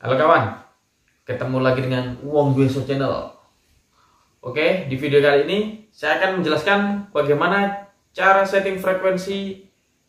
Halo kawan, ketemu lagi dengan Wong Besok Channel. Oke, di video kali ini saya akan menjelaskan bagaimana cara setting frekuensi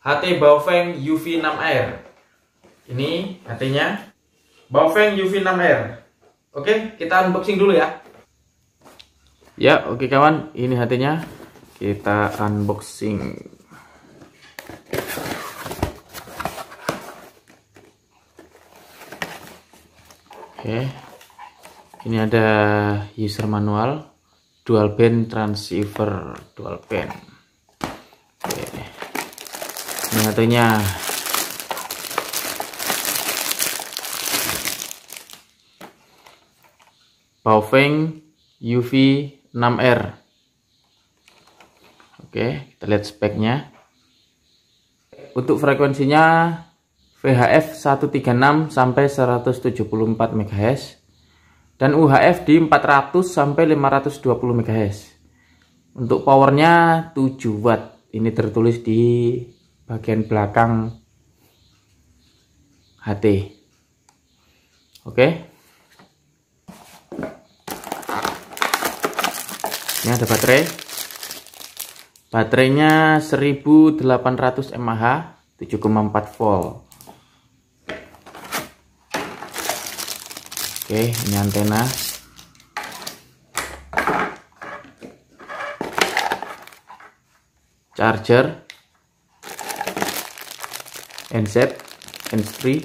HT Baofeng UV6R. Ini ht Baofeng UV6R. Oke, kita unboxing dulu ya. Ya, oke kawan, ini HT-nya. Kita unboxing. Oke. Ini ada user manual dual band transceiver dual band. Oke. Ini satunya Baofeng UV 6R. Oke, kita lihat speknya. Untuk frekuensinya VHF 136 sampai 174 MHz dan UHF di 400 sampai 520 MHz. Untuk powernya 7 watt. Ini tertulis di bagian belakang HT. Oke. Okay. Ini ada baterai. Baterainya 1800 mAh, 7,4 volt. oke ini antena charger handset handsfree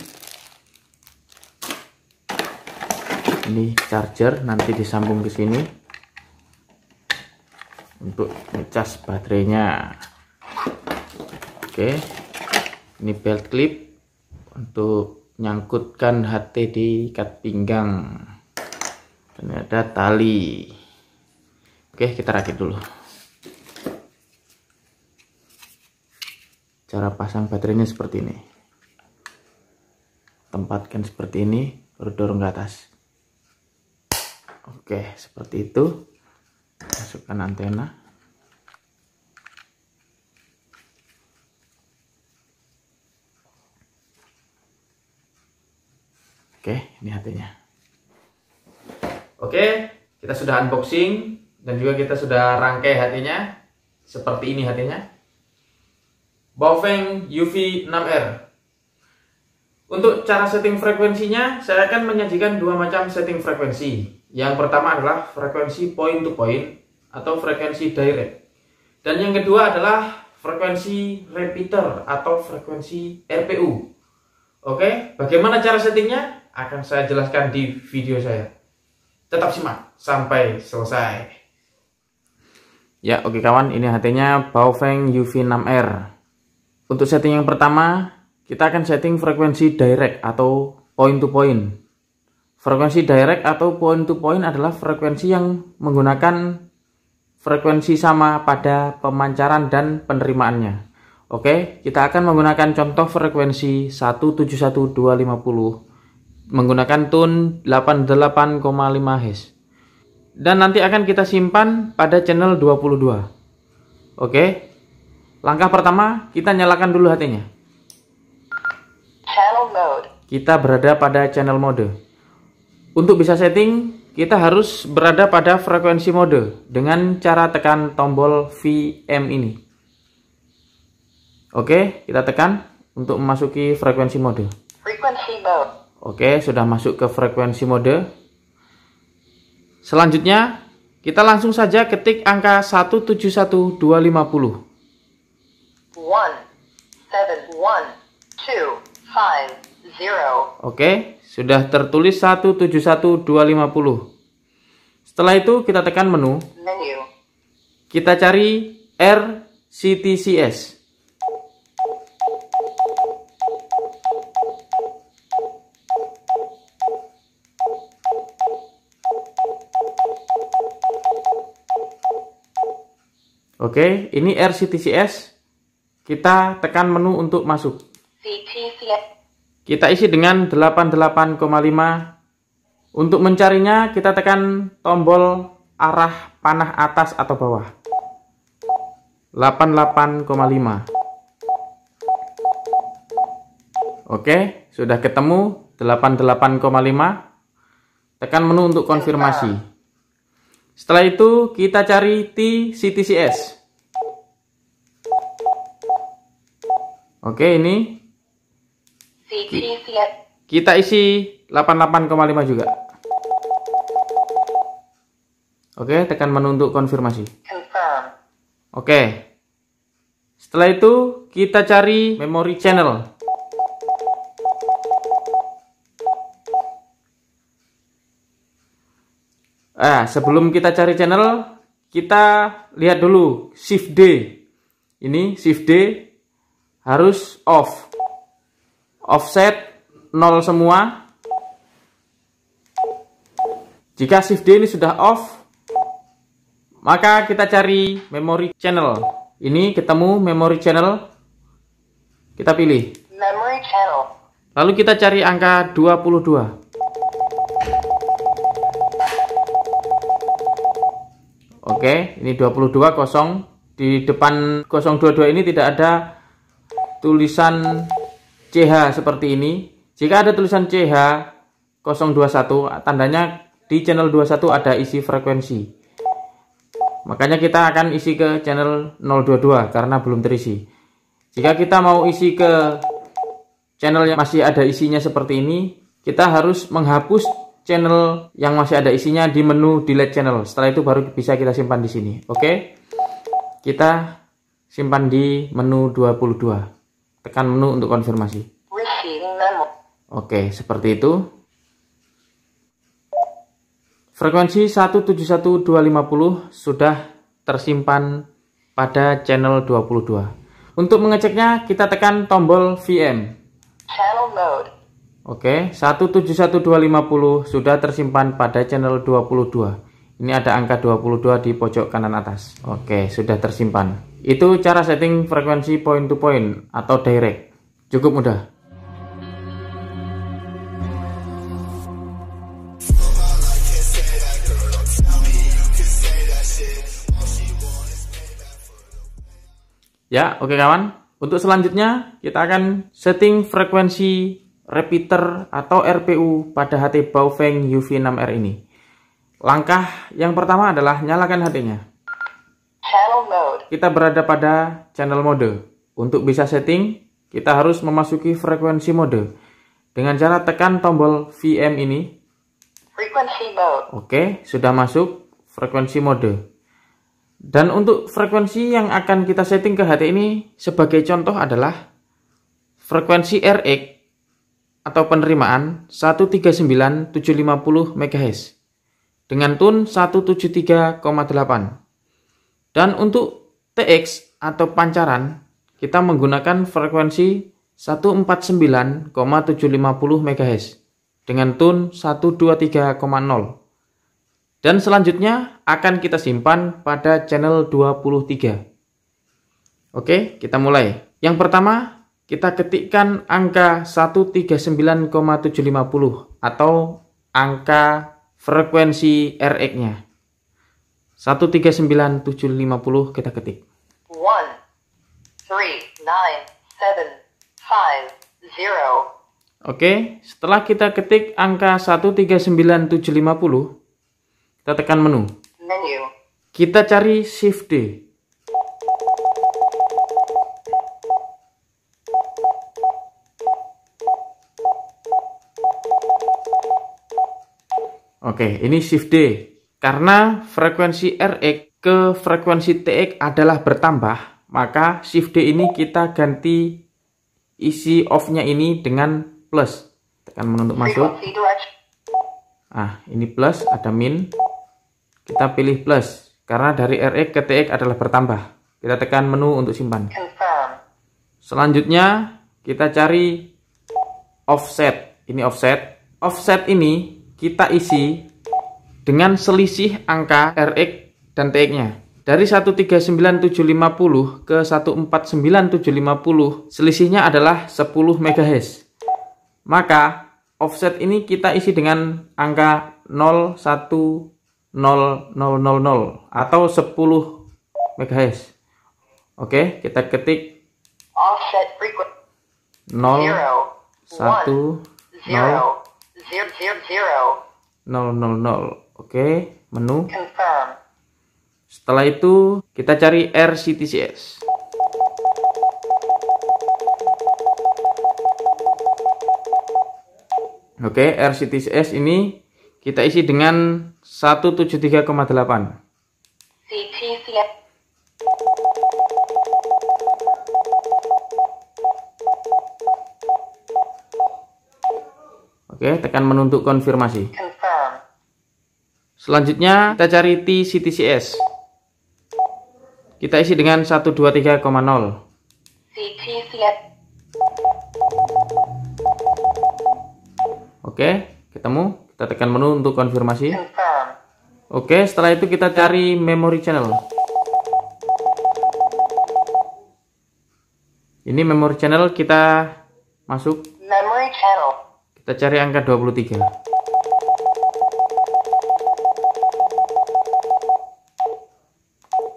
ini charger nanti disambung ke sini untuk ngecas baterainya oke ini belt clip untuk nyangkutkan HT di ikat pinggang dan ada tali oke kita rakit dulu cara pasang baterainya seperti ini tempatkan seperti ini baru dorong ke atas oke seperti itu masukkan antena Oke, ini hatinya. Oke, kita sudah unboxing dan juga kita sudah rangkai hatinya. Seperti ini hatinya. Baofeng UV6R. Untuk cara setting frekuensinya, saya akan menyajikan dua macam setting frekuensi. Yang pertama adalah frekuensi point to point atau frekuensi direct. Dan yang kedua adalah frekuensi repeater atau frekuensi RPU. Oke, bagaimana cara settingnya? akan saya jelaskan di video saya. Tetap simak sampai selesai. Ya, oke okay, kawan, ini HT-nya Baofeng UV6R. Untuk setting yang pertama, kita akan setting frekuensi direct atau point to point. Frekuensi direct atau point to point adalah frekuensi yang menggunakan frekuensi sama pada pemancaran dan penerimaannya. Oke, kita akan menggunakan contoh frekuensi 171250 menggunakan tune 88,5 Hz. Dan nanti akan kita simpan pada channel 22. Oke. Langkah pertama, kita nyalakan dulu hatinya. Channel mode. Kita berada pada channel mode. Untuk bisa setting, kita harus berada pada frekuensi mode dengan cara tekan tombol VM ini. Oke, kita tekan untuk memasuki frekuensi mode. Frequency mode. Oke, sudah masuk ke frekuensi mode. Selanjutnya, kita langsung saja ketik angka 171250. 171250. Oke, sudah tertulis 171250. Setelah itu kita tekan menu. Menu. Kita cari RCTCS. Oke, ini RCTCS. Kita tekan menu untuk masuk. Kita isi dengan 88,5. Untuk mencarinya, kita tekan tombol arah panah atas atau bawah. 88,5. Oke, sudah ketemu 88,5. Tekan menu untuk konfirmasi. Setelah itu kita cari TCTCS. Oke, ini kita isi 88,5 juga. Oke, tekan menu untuk konfirmasi. Oke. Setelah itu kita cari memory channel. Nah, sebelum kita cari channel, kita lihat dulu shift D. Ini shift D harus off. Offset 0 semua. Jika shift D ini sudah off, maka kita cari memory channel. Ini ketemu memory channel. Kita pilih. Lalu kita cari angka 22. Oke, ini 22 kosong. Di depan 022 ini tidak ada tulisan CH seperti ini. Jika ada tulisan CH 021, tandanya di channel 21 ada isi frekuensi. Makanya kita akan isi ke channel 022 karena belum terisi. Jika kita mau isi ke channel yang masih ada isinya seperti ini, kita harus menghapus channel yang masih ada isinya di menu delete channel. Setelah itu baru bisa kita simpan di sini. Oke. Kita simpan di menu 22. Tekan menu untuk konfirmasi. Oke, seperti itu. Frekuensi 171250 sudah tersimpan pada channel 22. Untuk mengeceknya, kita tekan tombol VM. Channel mode. Oke, 171250 sudah tersimpan pada channel 22. Ini ada angka 22 di pojok kanan atas. Oke, sudah tersimpan. Itu cara setting frekuensi point to point atau direct. Cukup mudah. Ya, oke kawan. Untuk selanjutnya kita akan setting frekuensi repeater atau RPU pada HT Baofeng UV6R ini. Langkah yang pertama adalah nyalakan HT-nya. Kita berada pada channel mode. Untuk bisa setting, kita harus memasuki frekuensi mode dengan cara tekan tombol VM ini. Oke, sudah masuk frekuensi mode. Dan untuk frekuensi yang akan kita setting ke HT ini sebagai contoh adalah frekuensi RX atau penerimaan 139,750 MHz dengan tun 173,8. Dan untuk TX atau pancaran, kita menggunakan frekuensi 149,750 MHz dengan tun 123,0. Dan selanjutnya akan kita simpan pada channel 23. Oke, kita mulai. Yang pertama kita ketikkan angka 139,750 atau angka frekuensi RX-nya. 139,750 kita ketik. 1, Oke, setelah kita ketik angka 139,750, kita tekan menu. Menu. Kita cari Shift D. Oke, ini shift D. Karena frekuensi Rx ke frekuensi Tx adalah bertambah, maka shift D ini kita ganti isi off-nya ini dengan plus. Tekan untuk masuk. Ah, ini plus, ada min. Kita pilih plus, karena dari Rx ke Tx adalah bertambah. Kita tekan menu untuk simpan. Selanjutnya, kita cari offset. Ini offset. Offset ini kita isi dengan selisih angka Rx dan TX-nya. Dari 139750 ke 149750 selisihnya adalah 10 MHz. Maka offset ini kita isi dengan angka 010000 atau 10 MHz. Oke, kita ketik offset frequency 000. Oke, menu. Confirm. Setelah itu kita cari RCTCS. Oke, RCTCS ini kita isi dengan 173,8. Oke, tekan menu untuk konfirmasi. Selanjutnya kita cari TCTCS. Kita isi dengan 123,0. CTCS. Oke, ketemu. Kita tekan menu untuk konfirmasi. Oke, setelah itu kita cari memory channel. Ini memory channel kita masuk. Memory channel. Kita cari angka 23.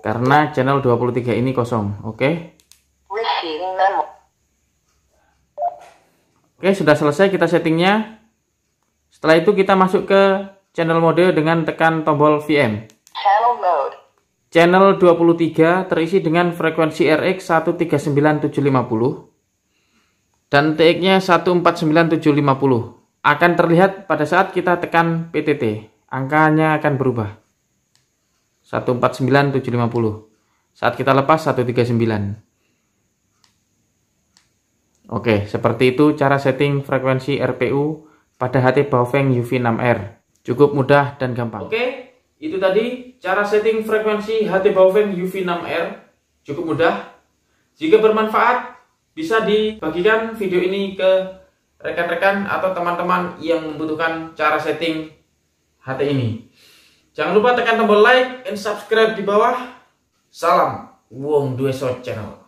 Karena channel 23 ini kosong, oke? Okay? Oke, okay, sudah selesai kita settingnya. Setelah itu kita masuk ke channel mode dengan tekan tombol VM. Channel mode. Channel 23 terisi dengan frekuensi RX 139750 dan TX-nya 149750 akan terlihat pada saat kita tekan PTT angkanya akan berubah 149750 saat kita lepas 139 oke seperti itu cara setting frekuensi RPU pada HT Baofeng UV6R cukup mudah dan gampang oke itu tadi cara setting frekuensi HT Baofeng UV6R cukup mudah jika bermanfaat bisa dibagikan video ini ke rekan-rekan atau teman-teman yang membutuhkan cara setting HT ini. Jangan lupa tekan tombol like and subscribe di bawah. Salam Wong Dueso Channel.